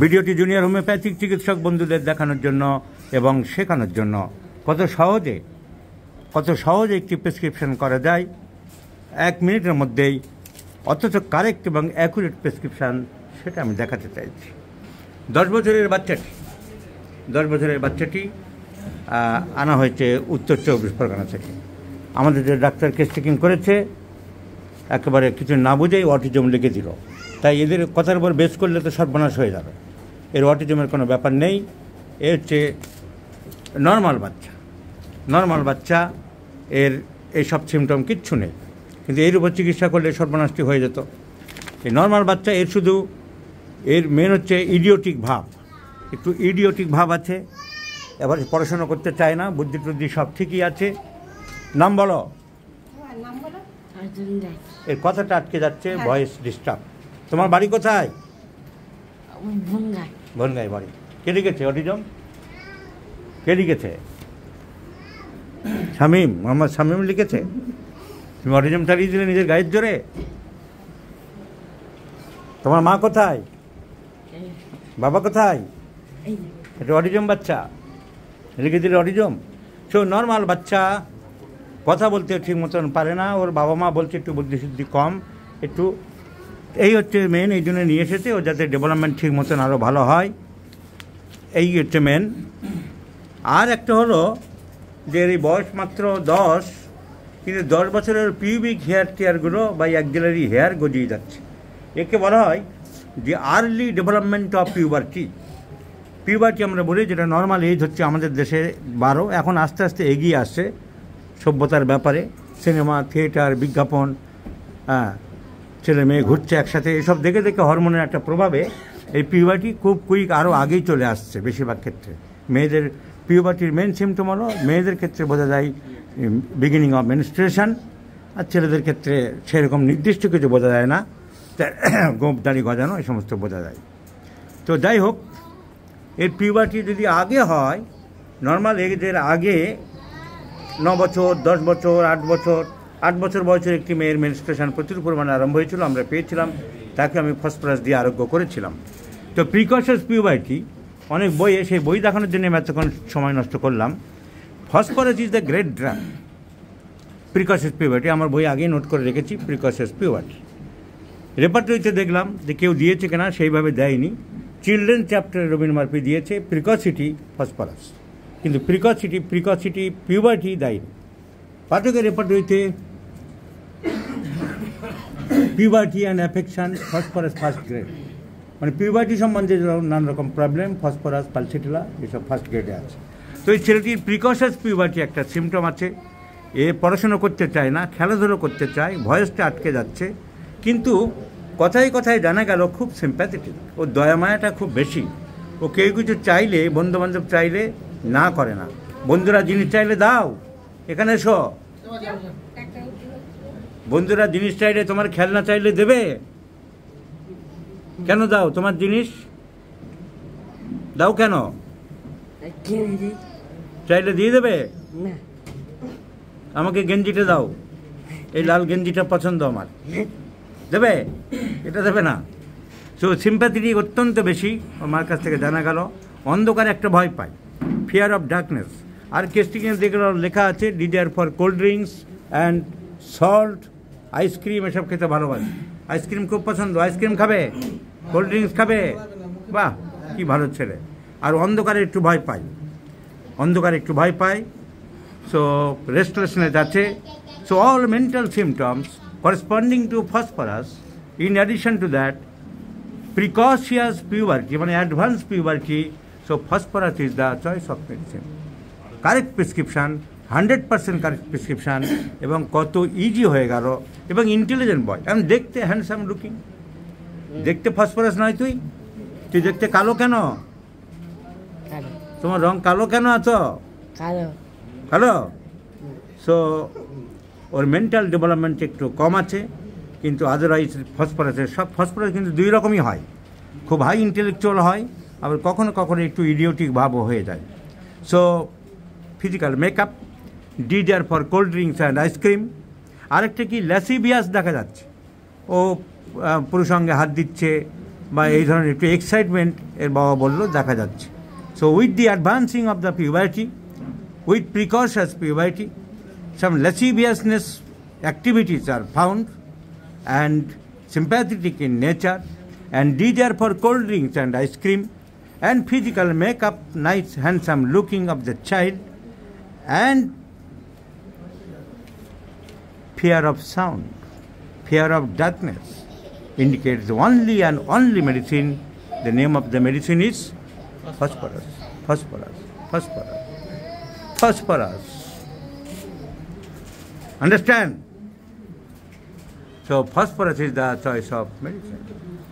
ভিডিওটি junior homeopathic চিকিৎসক বন্ধুদের দেখানোর জন্য এবং শেখানোর জন্য কত সহজে কত সহজে একটি প্রেসক্রিপশন করা যায় এক মিনিটের মধ্যেই অথচ কারেক্ট এবং অ্যাকুরেট প্রেসক্রিপশান সেটা আমি দেখাতে চাইছি দশ বছরের বাচ্চাটি দশ বছরের বাচ্চাটি আনা হয়েছে উত্তর চব্বিশ পরগনা থেকে আমাদের যে ডাক্তার কেস চেকিং করেছে একেবারে কিছু না বুঝেই অটিজম লেগে দিল তাই এদের কথার উপর বেশ করলে তো সর্বনাশ হয়ে যাবে এর অটিজমের কোনো ব্যাপার নেই এ হচ্ছে নর্মাল বাচ্চা নর্মাল বাচ্চা এর এইসব সিমটম কিচ্ছু নেই কিন্তু এর উপর চিকিৎসা করলে সর্বনাশটি হয়ে যেত এই নর্মাল বাচ্চা এর শুধু এর মেন হচ্ছে ইডিওটিক ভাব একটু ইডিওটিক ভাব আছে এবার পড়াশোনা করতে চায় না বুদ্ধি টুদ্ধি সব ঠিকই আছে নাম বলো হ্যাঁ, এর কথাটা আটকে যাচ্ছে ভয়েস হ্যাঁ। ডিস্টার্ব তোমার বাড়ি কোথায় বনগায় বাড়ি কে লিখেছে অটিজম কে লিখেছে শামিম মোহাম্মদ শামিম লিখেছে তুমি অটিজম চালিয়ে দিলে নিজের গায়ের জোরে তোমার মা কোথায় বাবা কোথায় এটা অটিজম বাচ্চা লিখে দিলে অটিজম সো নর্মাল বাচ্চা কথা বলতে ঠিক মতন পারে না ওর বাবা মা বলছে একটু বুদ্ধি সুদ্ধি কম একটু এই হচ্ছে মেন এই জন্য নিয়ে এসেছে ও যাতে ডেভেলপমেন্ট ঠিক মতন আরও ভালো হয় এই হচ্ছে মেন আর একটা হলো যে এই বয়স মাত্র দশ কিন্তু দশ বছরের পিউবিক হেয়ার টেয়ারগুলো বা এক গ্যালারি হেয়ার গজিয়ে যাচ্ছে একে বলা হয় যে early development of puberty puberty আমরা বলি যেটা নর্মাল এজ হচ্ছে আমাদের দেশে বারো এখন আস্তে আস্তে এগিয়ে আসছে সভ্যতার ব্যাপারে সিনেমা থিয়েটার বিজ্ঞাপন হ্যাঁ ছেলে মেয়ে ঘুরছে একসাথে এসব দেখে দেখে হরমোনের একটা প্রভাবে এই পিউবার্টি খুব কুইক আরও আগেই চলে আসছে বেশিরভাগ ক্ষেত্রে মেয়েদের পিউবার্টির মেন সিমটম হলো মেয়েদের ক্ষেত্রে বোঝা যায় বিগিনিং অফ মেনস্ট্রেশন আর ছেলেদের ক্ষেত্রে সেরকম নির্দিষ্ট কিছু বোঝা যায় না গোপ দাড়ি গজানো এই সমস্ত বোঝা যায় তো যাই হোক এর পিউবার্টি যদি আগে হয় নর্মাল এদের আগে ন বছর দশ বছর আট বছর আট বছর বয়সের একটি মেয়ের মেনস্ট্রেশন প্রচুর পরিমাণে আরম্ভ হয়েছিল আমরা পেয়েছিলাম তাকে আমি ফসফরাস দিয়ে আরোগ্য করেছিলাম তো প্রিকশন পিউবাইটি অনেক বইয়ে সেই বই দেখানোর জন্য আমি এতক্ষণ সময় নষ্ট করলাম phosphorus is the great drug precocious puberty আমার বই আগেই নোট করে রেখেছি প্রিকশন পিউবাইটি রেপার্টরিতে দেখলাম যে কেউ দিয়েছে কিনা সেইভাবে দেয়নি চিলড্রেন চ্যাপ্টারে রবীন্দ্র মার্পি দিয়েছে প্রিকসিটি ফসফরাস কিন্তু প্রিকসিটি প্রিকসিটি পিউবাইটি দেয়নি পাঠকের রেপার্টরিতে puberty and affection phosphorus first grade মানে পিউবার্টি সম্বন্ধে নানা রকম প্রবলেম ফসফরাস পালসিটিলা এসব ফার্স্ট গ্রেডে আছে তো এই ছেলেটির প্রিকশাস পিউবার্টি একটা সিমটম আছে এ পড়াশুনো করতে চায় না খেলাধুলো করতে চায় ভয়েসটা আটকে যাচ্ছে কিন্তু কথায় কথায় জানা গেল খুব সিম্প্যাথেটিক ও দয়ামায়াটা খুব বেশি ও কেউ কিছু চাইলে বন্ধুবান্ধব চাইলে না করে না বন্ধুরা জিনিস চাইলে দাও এখানে এসো বন্ধুরা জিনিস চাইলে তোমার খেলনা চাইলে দেবে কেন দাও তোমার জিনিস দাও কেন চাইলে দিয়ে দেবে আমাকে গেঞ্জিটা দাও এই লাল গেঞ্জিটা পছন্দ আমার দেবে এটা দেবে না সো সিম্প্যাথিটি অত্যন্ত বেশি আমার কাছ থেকে জানা গেল অন্ধকারে একটা ভয় পায় ফিয়ার অফ ডার্কনেস আর কেস্টিংয়ে দেখলাম লেখা আছে desire for cold drinks and salt ice cream এসব খেতে ভালোবাসে আইসক্রিম খুব পছন্দ আইসক্রিম খাবে কোল্ড ড্রিঙ্কস খাবে বাহ কি ভালো ছেলে আর অন্ধকারে একটু ভয় পায় অন্ধকারে একটু ভয় পায় সো রেস্টুরেশনে যাচ্ছে so all mental symptoms corresponding to phosphorus in addition to that precocious puberty মানে advance puberty so phosphorus is the choice of medicine correct prescription hundred percent correct prescription এবং কত ইজি হয়ে গেল এবং ইন্টেলিজেন্ট বয় এখন দেখতে হ্যান্ডসাম লুকিং দেখতে phosphorus নয় তুই তুই দেখতে কালো কেন তোমার রং কালো কেন আছ কালো সো ওর মেন্টাল ডেভেলপমেন্ট একটু কম আছে কিন্তু আদারওয়াইজ ফসফরাসের সব ফসফরাস কিন্তু দুই রকমই হয় খুব হাই ইন্টেলেকচুয়াল হয় আবার কখনো কখনো একটু ইডিওটিক ভাবও হয়ে যায় so physical makeup desire for cold drinks and ice cream आकटा कि लैसिबियस देखा जा पुरुषंगे हाथ दिखे वहीधरण एक एक्साइटमेंट एर बाबा बोल देखा जा सो उथथ the advancing of the youth precocious puberty some lasciviousness activities are found and sympathetic in nature and desire for cold drinks and ice cream and physical makeup night handsome looking of the child and fear of sound, fear of darkness, indicates only and only medicine. The name of the medicine is phosphorus, phosphorus, phosphorus, phosphorus. Understand? So phosphorus is the choice of medicine.